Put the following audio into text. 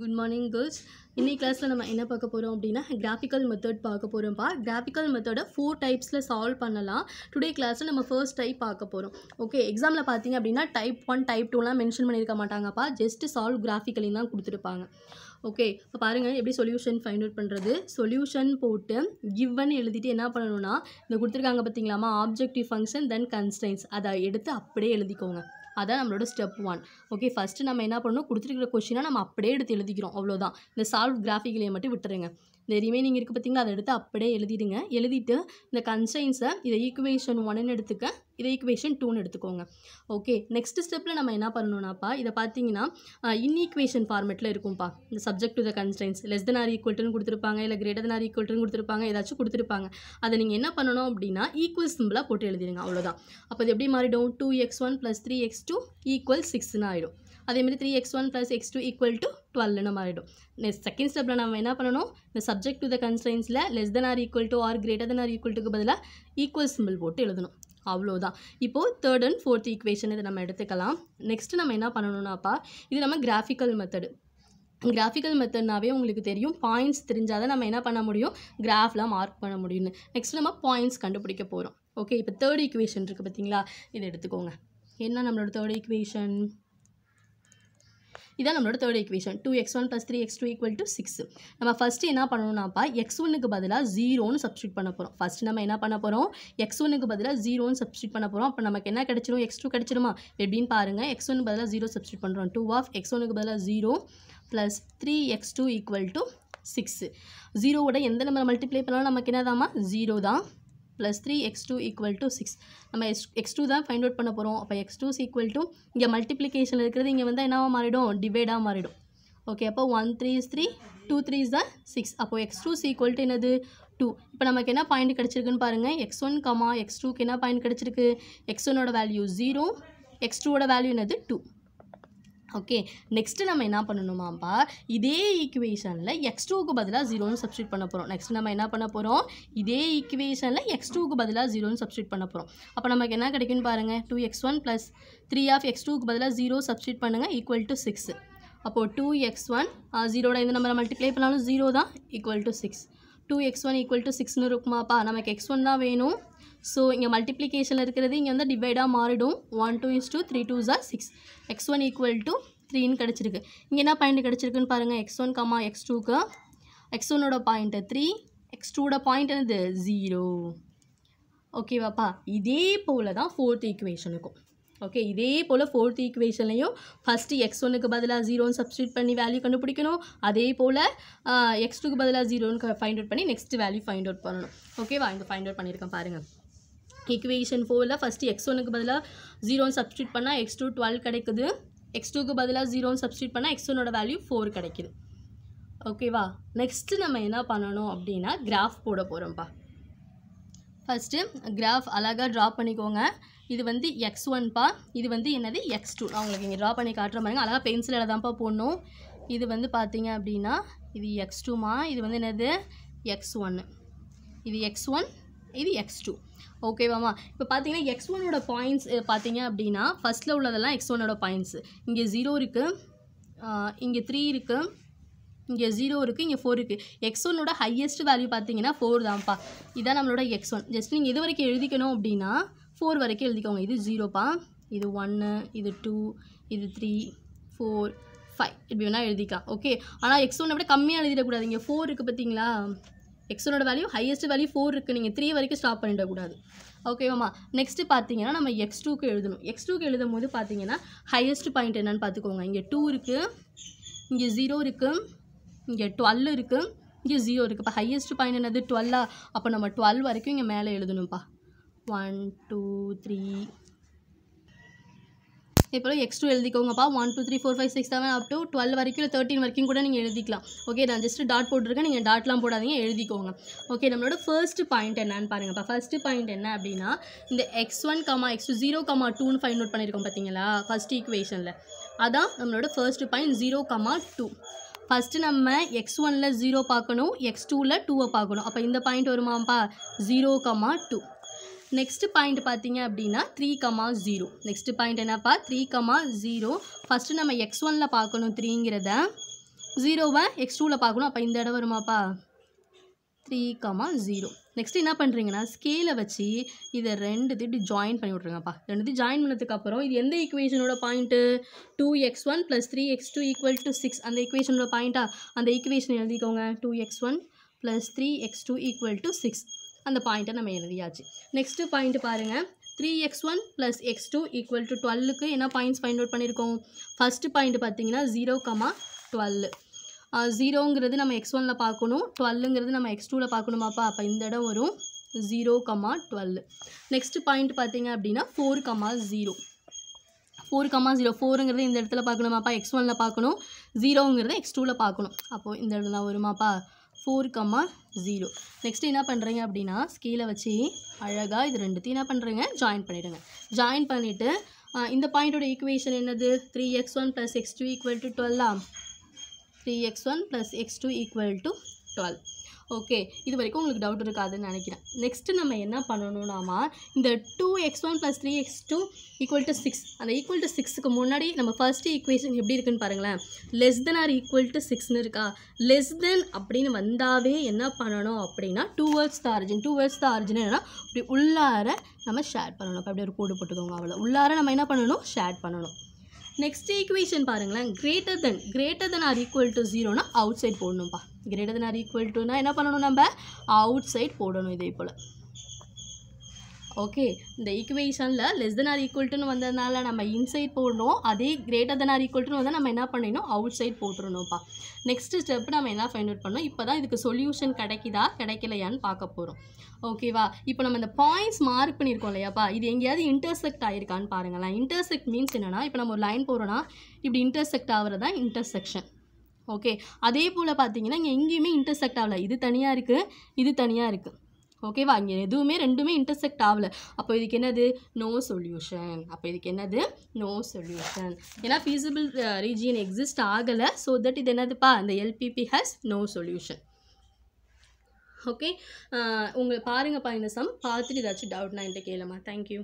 good morning girls இன்னைக்கு கிளாஸில் நம்ம என்ன பார்க்க போகிறோம் அப்படின்னா கிராஃபிக்கல் மெத்தட் பார்க்க போகிறோம்ப்பா கிராஃபிக்கல் மெத்தடை ஃபோர் டைப்ஸில் சால்வ் பண்ணலாம் டுடே கிளாஸில் நம்ம ஃபர்ஸ்ட் டைப் பார்க்க போகிறோம் ஓகே எக்ஸாமில் பார்த்தீங்க அப்படின்னா டைப் ஒன் டைப் டூலாம் மென்ஷன் பண்ணியிருக்க மாட்டாங்கப்பா ஜஸ்ட் சால்வ் கிராஃபிக்கலின் தான் கொடுத்துருப்பாங்க ஓகே இப்போ பாருங்கள் எப்படி சொல்யூஷன் ஃபைண்ட் அவுட் பண்ணுறது சொல்யூஷன் போட்டு கிவ்னு எழுதிட்டு என்ன பண்ணணும்னா இந்த கொடுத்துருக்காங்க பார்த்தீங்களாமா ஆப்ஜெக்டிவ் ஃபங்க்ஷன் தென் கன்ஸ்டன்ஸ் அதை எடுத்து அப்படியே எழுதிக்கோங்க அதான் நம்மளோட ஸ்டெப் ஒன் ஓகே ஃபஸ்ட்டு நம்ம என்ன பண்ணணும் கொடுத்துருக்கிற கொஷினாக நம்ம அப்படியே எடுத்து எழுதிக்கிறோம் அவ்வளோதான் இந்த சால்வ் கிராஃபிகலையை மட்டும் விட்டுருங்க இந்த ரிமைனிங் இருக்குது பார்த்திங்களா அதை எடுத்து அப்படியே எழுதிடுங்க எழுதிட்டு இந்த கன்சைன்ஸை இதை ஈக்குவேஷன் ஒன்னு எடுத்துக்க இதை ஈக்குவேஷன் டூன்னு எடுத்துக்கோங்க ஓகே நெக்ஸ்ட் ஸ்டெப்பில் நம்ம என்ன பண்ணணும்னாப்பா இதை பார்த்தீங்கன்னா இன்ஈக்குவேஷன் ஃபார்மெட்டில் இருக்கும்ப்பா இந்த subject to the constraints less than or ஈக்குவல்ட்டுன்னு கொடுத்துருப்பாங்க இல்லை கிரேட்டர் தன் ஆர் ஈக்குவல்ட்டுன்னு கொடுத்துருப்பாங்க ஏதாச்சும் கொடுத்துருப்பாங்க அதை நீங்கள் என்ன பண்ணணும் அப்படின்னா ஈக்குவல் சிம்பிளாக போட்டு எழுதிடுங்க அவ்வளோதான் அப்போ இது எப்படி மாறிடும் two x one plus three x x two equal சிக்ஸ்னு ஆகிடும் அதேமாதிரி three x one plus x two equal to டுவெல்னு மாறிடும் நெக்ஸ்ட் செகண்ட் ஸ்டெப்பில் நம்ம என்ன பண்ணணும் இந்த சப்ஜெக்ட் டு த கன்ஸ்டைன்ஸில் less than or equal to or greater than or equal டுக்கு பதிலாக ஈக்குவல் சிம்பிள் போட்டு எழுதணும் அவ்வளோதான் இப்போது தேர்ட் அண்ட் ஃபோர்த் ஈக்குவேஷன் இதை நம்ம எடுத்துக்கலாம் நெக்ஸ்ட்டு நம்ம என்ன பண்ணணும்னாப்பா இது நம்ம கிராஃபிக்கல் மெத்தடு கிராஃபிக்கல் மெத்தட்னாவே உங்களுக்கு தெரியும் பாயிண்ட்ஸ் தெரிஞ்சால் தான் நம்ம என்ன பண்ண முடியும் கிராஃபில் மார்க் பண்ண முடியும்னு நெக்ஸ்ட் நம்ம பாயிண்ட்ஸ் கண்டுபிடிக்க போகிறோம் ஓகே இப்போ தேர்ட் ஈக்குவேஷன் இருக்குது பார்த்தீங்களா இதை எடுத்துக்கோங்க என்ன நம்மளோட தேர்ட் ஈக்குவேஷன் இதான் நம்மளோட third equation two x one plus three x two equal to six நம்ம ஃபஸ்ட்டு என்ன பண்ணணும்னாப்பா எக்ஸ் ஒன்னுக்கு பதிலாக ஜீரோன்னு சப்ஸ்டியூட் பண்ண போகிறோம் ஃபஸ்ட்டு நம்ம என்ன பண்ண போகிறோம் எக்ஸ் ஒன்னுக்கு பதிலாக ஜீரோன்னு சப்ஸ்டியூட் பண்ண போகிறோம் அப்போ நமக்கு என்ன கிடச்சிரும் எக்ஸ் டூ கிடச்சிருமா எப்படின்னு பாருங்கள் எக்ஸ் ஒன்று பதிலாக ஜீரோ சப்ஸ்டியூட் பண்ணுறோம் டூ ஆஃப் எக்ஸ் ஒன்னுக்கு பதிலாக zero plus three x two equal to six ஜீரோவோட எந்த நம்பரை மல்டிப்ளை பண்ணாலும் நமக்கு என்னதாம்மா ஜீரோ தான் plus three x two equal to six நம்ம எக்ஸ் எக்ஸ் டூ தான் ஃபைண்ட் அவுட் பண்ண போகிறோம் அப்போ எக்ஸ் டூ ஈக்குவல் டு இங்கே மல்டிப்ளிகேஷன் இருக்கிறது இங்கே வந்து என்னவாக மாறிடும் டிவைடாக மாறிடும் ஓகே அப்போ one three is three two three is தான் சிக்ஸ் அப்போ எக்ஸ் டூ ஈக்குவல் டு என்னது டூ இப்போ நமக்கு என்ன பாயிண்ட் கிடச்சிருக்குன்னு பாருங்கள் எக்ஸ் ஒன் கமா எக்ஸ் டூக்கு என்ன பாயிண்ட் கிடச்சிருக்கு எக்ஸ் ஒன்னோட வேல்யூ ஜீரோ எக்ஸ் டூவோட வேல்யூ என்னது டூ ஓகே நெக்ஸ்ட்டு நம்ம என்ன பண்ணணுமாப்பா இதே ஈக்குவேஷனில் எக்ஸ் டூக்கு பதிலாக ஜீரோன்னு சப்ஸ்டியூட் பண்ண போகிறோம் நெக்ஸ்ட் நம்ம என்ன பண்ண போகிறோம் இதே ஈக்குவேஷனில் எக்ஸ் டூக்கு பதிலாக ஜீரோன்னு சப்ஸ்டியூட் பண்ண போகிறோம் அப்போ நமக்கு என்ன கிடைக்குன்னு பாருங்கள் two x one plus three of x டூக்கு பதிலாக ஜீரோ சப்ஸ்டியூட் பண்ணுங்கள் ஈக்குவல் டு சிக்ஸ் அப்போது டூ எக்ஸ் ஒன் ஜீரோட இந்த நம்பரை மல்டிப்ளை பண்ணாலும் ஜீரோ தான் equal to six two x one equal to சிக்ஸ்னு இருக்குமாப்பா நமக்கு எக்ஸ் ஒன் தான் வேணும் ஸோ இங்கே மல்டிப்ளிகேஷனில் இருக்கிறது இங்கே வந்து டிவைடாக மாறிடும் one two is two three two ஜார் six x one equal to த்ரீன்னு கிடச்சிருக்கு இங்கே என்ன பாயிண்ட் கிடச்சிருக்குன்னு பாருங்கள் எக்ஸ் ஒன் கமா எக்ஸ் டூக்கு எக்ஸ் ஒன்னோட பாயிண்ட்டு த்ரீ எக்ஸ் டூட பாயிண்ட் என்னது ஜீரோ ஓகேவாப்பா இதே போல் தான் ஃபோர்த் ஈக்குவேஷனுக்கும் ஓகே இதே போல் ஃபோர்த் ஈக்குவேஷன்லையும் ஃபஸ்ட்டு எக்ஸ் ஒனுக்கு பதிலாக ஜீரோன்னு சப்ஸ்டியூட் பண்ணி வேல்யூ கண்டுபிடிக்கணும் அதே போல் எக்ஸ் டூக்கு பதிலாக ஜீரோன்னு ஃபைண்ட் அவுட் பண்ணி நெக்ஸ்ட் வேல்யூ ஃபைண்ட் அவுட் பண்ணணும் ஓகேவா இந்த ஃபைண்ட் அவுட் பண்ணியிருக்கேன் பாருங்கள் ஈக்குவேஷன் ஃபோரில் ஃபஸ்ட்டு எக்ஸ் ஒனுக்கு பதிலாக ஜீரோன்னு சப்ஸ்டியூட் பண்ணால் எக்ஸ் டூ டுவெல் கிடைக்குது எக்ஸ் டூக்கு பதிலாக ஜீரோன்னு சப்ஸ்டியூட் பண்ணால் எக்ஸ் ஒனோட வேல்யூ ஃபோர் கிடைக்குது ஓகேவா நெக்ஸ்ட்டு நம்ம என்ன பண்ணணும் அப்படின்னா கிராஃப் போட போகிறோம்ப்பா ஃபஸ்ட்டு கிராஃப் அழகாக ட்ரா பண்ணிக்கோங்க இது வந்து எக்ஸ் ஒன்ப்பா இது வந்து என்னது எக்ஸ் டூ நான் உங்களுக்கு இங்கே ட்ரா பண்ணி காட்டுற மாதிரி அழகாக பென்சிலில் தான்ப்பா போடணும் இது வந்து பார்த்தீங்க அப்படின்னா இது எக்ஸ் டூமா இது வந்து என்னது எக்ஸ் ஒன்று இது எக்ஸ் ஒன் இது எக்ஸ் டூ ஓகேவாமா இப்போ பார்த்தீங்கன்னா எக்ஸ் ஒனோட பாயிண்ட்ஸ் பார்த்தீங்க அப்படின்னா ஃபஸ்ட்டில் உள்ளதெல்லாம் எக்ஸ் ஒனோட பாயிண்ட்ஸு இங்கே ஜீரோ இருக்குது இங்கே த்ரீ இருக்குது இங்கே ஜீரோ இருக்குது இங்கே ஃபோர் இருக்குது எக்ஸ் ஒனோட ஹையஸ்ட் வேல்யூ பார்த்தீங்கன்னா ஃபோர் தான்ப்பா இதான் நம்மளோட எக்ஸ் ஒன் ஜஸ்ட் நீங்கள் இது வரைக்கும் எழுதிக்கணும் அப்படின்னா ஃபோர் வரைக்கும் எழுதிக்கோங்க இது ஜீரோப்பா இது ஒன்று இது டூ இது த்ரீ ஃபோர் ஃபைவ் இப்படி வேணால் எழுதிக்கலாம் ஓகே ஆனால் எக்ஸ் ஒன்னை விட கம்மியாக எழுதிடக்கூடாது இங்கே ஃபோர் இருக்குது பார்த்தீங்களா எக்ஸனோட வேல்யூ ஹையஸ்ட் வேல்யூ ஃபோர் இருக்குது நீங்கள் த்ரீ வரைக்கும் ஸ்டாப் பண்ணிடக்கூடாது ஓகேவாம்மா நெக்ஸ்ட்டு பார்த்தீங்கன்னா நம்ம எக்ஸ் டூக்கு எழுதணும் எக்ஸ் டூக்கு எழுதும் போது பார்த்தீங்கன்னா ஹையஸ்ட் பாயிண்ட் என்னென்னு பார்த்துக்கோங்க இங்கே டூ இருக்குது இங்கே ஜீரோ இருக்குது இங்கே டுவெல் இருக்குது இங்கே ஜீரோ இருக்குது இப்போ ஹையஸ்ட் பாயிண்ட் என்னது டுவெல்லா அப்போ நம்ம டுவெல் வரைக்கும் இங்கே மேலே எழுதணும்ப்பா ஒன் டூ த்ரீ இப்போ எக்ஸ் டூ எழுதிக்கோங்கப்பா one two three four five six seven up to twelve வரைக்கும் இல்லை தேர்ட்டின் வரைக்கும் கூட நீங்கள் எழுதிக்கலாம் ஓகே நான் ஜஸ்ட் டாட் போட்டிருக்கேன் நீங்கள் டாட்லாம் போடாதீங்க எழுதிக்கோங்க ஓகே நம்மளோட ஃபர்ஸ்ட் பாயிண்ட் என்னன்னு பாருங்கப்பா ஃபஸ்ட்டு பாயிண்ட் என்ன அப்படின்னா இந்த x one comma x two zero comma டூன்னு ஃபைண்ட் அவுட் பண்ணியிருக்கோம் பார்த்தீங்களா ஃபஸ்ட் ஈக்குவேஷனில் அதான் நம்மளோட first point zero comma two first நம்ம எக்ஸ் ஒனில் ஜீரோ பார்க்கணும் எக்ஸ் டூவில் டூவை பார்க்கணும் அப்போ இந்த பாயிண்ட் வருமாப்பா zero comma two next point பார்த்தீங்க அப்படின்னா three comma zero next point என்னப்பா த்ரீ கமா ஜீரோ ஃபஸ்ட்டு நம்ம எக்ஸ் ஒனில் பார்க்கணும் த்ரீங்கிறத ஜீரோவை எக்ஸ் டூவில் பார்க்கணும் அப்போ இந்த இடம் வருமாப்பா த்ரீ கமா ஜீரோ நெக்ஸ்ட் என்ன பண்ணுறீங்கன்னா ஸ்கேலை வச்சு இதை திட்டு ஜாயின் பண்ணி விட்ருங்கப்பா ரெண்டுத்தையும் ஜாயின் பண்ணதுக்கப்புறம் இது எந்த ஈக்குவேஷனோட point two x one plus three x two equal to six அந்த ஈக்குவேஷனோட பாயிண்ட்டாக அந்த ஈக்குவேஷன் எழுதிக்கோங்க two x one plus three x two equal to six அந்த பாயிண்ட்டை நம்ம எழுதியாச்சு நெக்ஸ்ட்டு பாயிண்ட் பாருங்கள் three x one plus x two equal to டுவெல்லுக்கு என்ன பாயிண்ட்ஸ் ஃபைண்ட் அவுட் பண்ணியிருக்கோம் ஃபஸ்ட்டு பாயிண்ட் பார்த்தீங்கன்னா ஜீரோ கமா டுவெல் ஜீரோங்கிறது நம்ம எக்ஸ் ஒனில் பார்க்கணும் டுவெல்லுங்கிறது நம்ம எக்ஸ் டூவில் பார்க்கணுமாப்பா அப்போ இந்த இடம் வரும் zero comma twelve next point பார்த்தீங்க அப்படின்னா four comma zero four comma zero ஃபோருங்கிறது இந்த இடத்துல பார்க்கணுமாப்பா எக்ஸ் ஒனில் பார்க்கணும் ஜீரோங்கிறது எக்ஸ் டூவில் பார்க்கணும் அப்போது இந்த இடம் தான் வருமாப்பா ஃபோர் கம்மா ஜீரோ நெக்ஸ்ட்டு என்ன பண்ணுறீங்க அப்படின்னா ஸ்கீலை வச்சு அழகாக இது ரெண்டுத்தையும் என்ன பண்ணுறீங்க ஜாயின் பண்ணிவிடுங்க ஜாயின் பண்ணிவிட்டு இந்த பாயிண்ட்டோட ஈக்குவேஷன் என்னது three x one plus x two equal to டுவெல்லாம் three x one plus x two equal to twelve okay இது வரைக்கும் உங்களுக்கு டவுட் இருக்காதுன்னு நினைக்கிறேன் நெக்ஸ்ட்டு நம்ம என்ன பண்ணணும்னாமா இந்த two x one plus three x two equal to six அந்த ஈக்குவல் டு சிக்ஸுக்கு முன்னாடி நம்ம ஃபஸ்ட்டு ஈக்குவேஷன் எப்படி இருக்குன்னு பாருங்களேன் less than or equal to சிக்ஸ்னு இருக்கா லெஸ் தென் அப்படின்னு வந்தாவே என்ன பண்ணணும் அப்படின்னா towards the origin towards the origin என்னென்னா இப்படி உள்ளார நம்ம ஷேர் பண்ணணும் அப்போ அப்படியே ஒரு கோடு போட்டுக்கோங்க அவ்வளோ உள்ளார நம்ம என்ன பண்ணணும் ஷேர் பண்ணணும் நெக்ஸ்ட் ஈக்குவேஷன் பாருங்களேன் greater than greater than or equal to ஜீரோனா அவுட் சைட் போடணும்ப்பா கிரேட்டர் தென் ஆர் ஈக்குவல் டுனா என்ன பண்ணணும் நம்ம அவுட் சைட் போடணும் இதே போல் ஓகே இந்த ஈக்குவேஷனில் லெஸ் தென் ஆர் ஈக்குவல் டுன்னு வந்ததுனால நம்ம இன்சைட் போடணும் அதே கிரேட்டர் தென் ஆர் ஈக்குவல் டுன்னு வந்து நம்ம என்ன பண்ணிடணும் அவுட் சைட் போட்டுருணும்ப்பா நெக்ஸ்ட் ஸ்டெப் நம்ம என்ன ஃபைண்ட் அவுட் பண்ணணும் இப்போ தான் இதுக்கு சொல்யூஷன் கிடைக்குதா கிடைக்கலையான்னு பார்க்க போகிறோம் ஓகேவா இப்போ நம்ம இந்த பாயிண்ட்ஸ் மார்க் பண்ணியிருக்கோம் இல்லையாப்பா இது எங்கேயாவது இன்டர்செக்ட் ஆகிருக்கான்னு பாருங்களேன் இன்டர்செக்ட் மீன்ஸ் என்னென்னா இப்போ நம்ம ஒரு லைன் போகிறோன்னா இப்படி இன்டர்செக்ட் ஆகிறதா இன்டர்செக்ஷன் ஓகே அதே போல் பார்த்தீங்கன்னா இங்கே எங்கேயுமே இன்டர்செக்ட் ஆகலை இது தனியாக இருக்குது இது தனியாக இருக்குது ஓகேவா இங்கே எதுவுமே ரெண்டுமே இன்டர்செக்ட் ஆகலை அப்போ இதுக்கு என்னது நோ சொல்யூஷன் அப்போ இதுக்கு என்னது நோ சொல்யூஷன் ஏன்னா ஃபீஸிபிள் ரீஜியன் எக்ஸிஸ்ட் ஆகலை ஸோ தட் இது என்னதுப்பா இந்த LPP has no solution okay உங்களை பாருங்கப்பா இந்த சம் பார்த்துட்டு ஏதாச்சும் டவுட்னா என்கிட்ட கேளுமா தேங்க்யூ